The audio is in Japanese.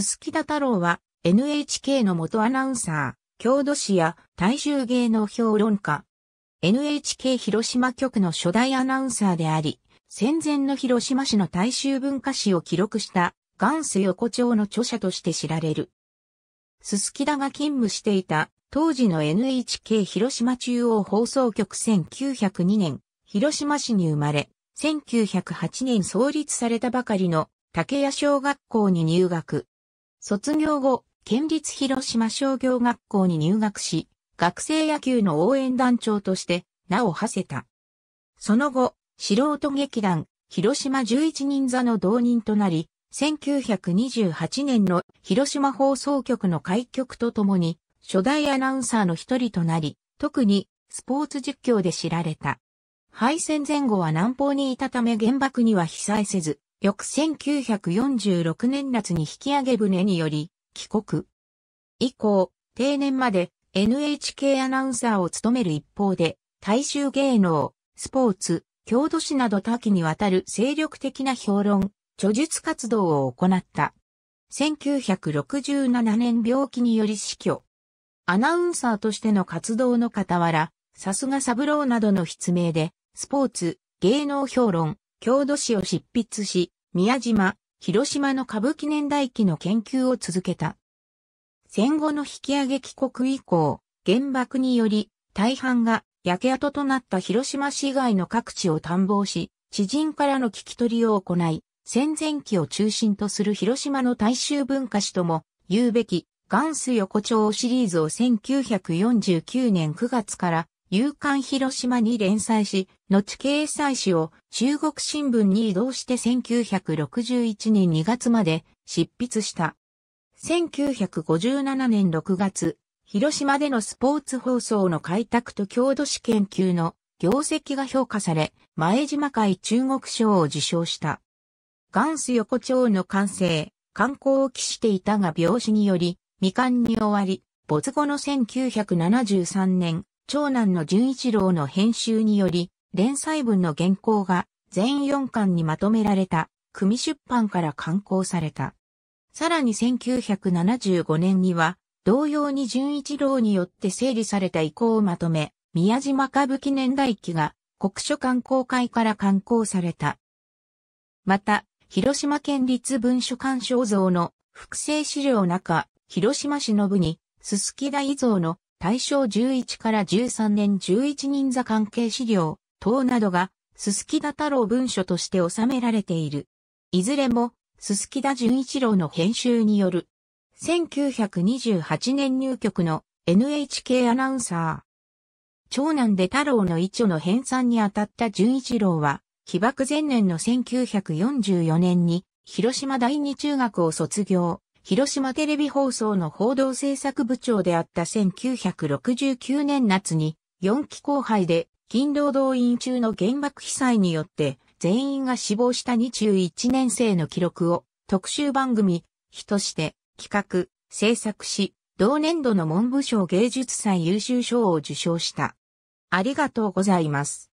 すきだ太郎は NHK の元アナウンサー、郷土史や大衆芸能評論家。NHK 広島局の初代アナウンサーであり、戦前の広島市の大衆文化史を記録した元祖横丁の著者として知られる。すすきだが勤務していた当時の NHK 広島中央放送局1902年、広島市に生まれ、1908年創立されたばかりの竹屋小学校に入学。卒業後、県立広島商業学校に入学し、学生野球の応援団長として名を馳せた。その後、素人劇団、広島11人座の同人となり、1928年の広島放送局の開局とともに、初代アナウンサーの一人となり、特にスポーツ実況で知られた。敗戦前後は南方にいたため原爆には被災せず、翌1946年夏に引き上げ船により、帰国。以降、定年まで NHK アナウンサーを務める一方で、大衆芸能、スポーツ、郷土史など多岐にわたる精力的な評論、著述活動を行った。1967年病気により死去。アナウンサーとしての活動の傍ら、さすが三郎などの筆名で、スポーツ、芸能評論、郷土史を執筆し、宮島、広島の歌舞伎年代記の研究を続けた。戦後の引き上げ帰国以降、原爆により大半が焼け跡となった広島市外の各地を探訪し、知人からの聞き取りを行い、戦前期を中心とする広島の大衆文化史とも言うべき、元祖横丁シリーズを1949年9月から夕刊広島に連載し、後掲載誌を中国新聞に移動して1961年2月まで執筆した。1957年6月、広島でのスポーツ放送の開拓と郷土史研究の業績が評価され、前島会中国賞を受賞した。元祖横丁の完成、観光を期していたが病死により、未完に終わり、没後の1973年、長男の純一郎の編集により、連載文の原稿が全4巻にまとめられた、組出版から刊行された。さらに1975年には、同様に純一郎によって整理された遺構をまとめ、宮島歌舞伎年代記が国書館公開から刊行された。また、広島県立文書館肖像の複製資料中、広島市の部に、すすき台像の大正11から13年11人座関係資料等などが、すすきだ太郎文書として収められている。いずれも、すすきだ純一郎の編集による。1928年入局の NHK アナウンサー。長男で太郎の一書の編纂に当たった純一郎は、被爆前年の1944年に、広島第二中学を卒業、広島テレビ放送の報道制作部長であった1969年夏に、4期後輩で、勤労動員中の原爆被災によって、全員が死亡した21年生の記録を、特集番組、日として、企画、制作し、同年度の文部省芸術祭優秀賞を受賞した。ありがとうございます。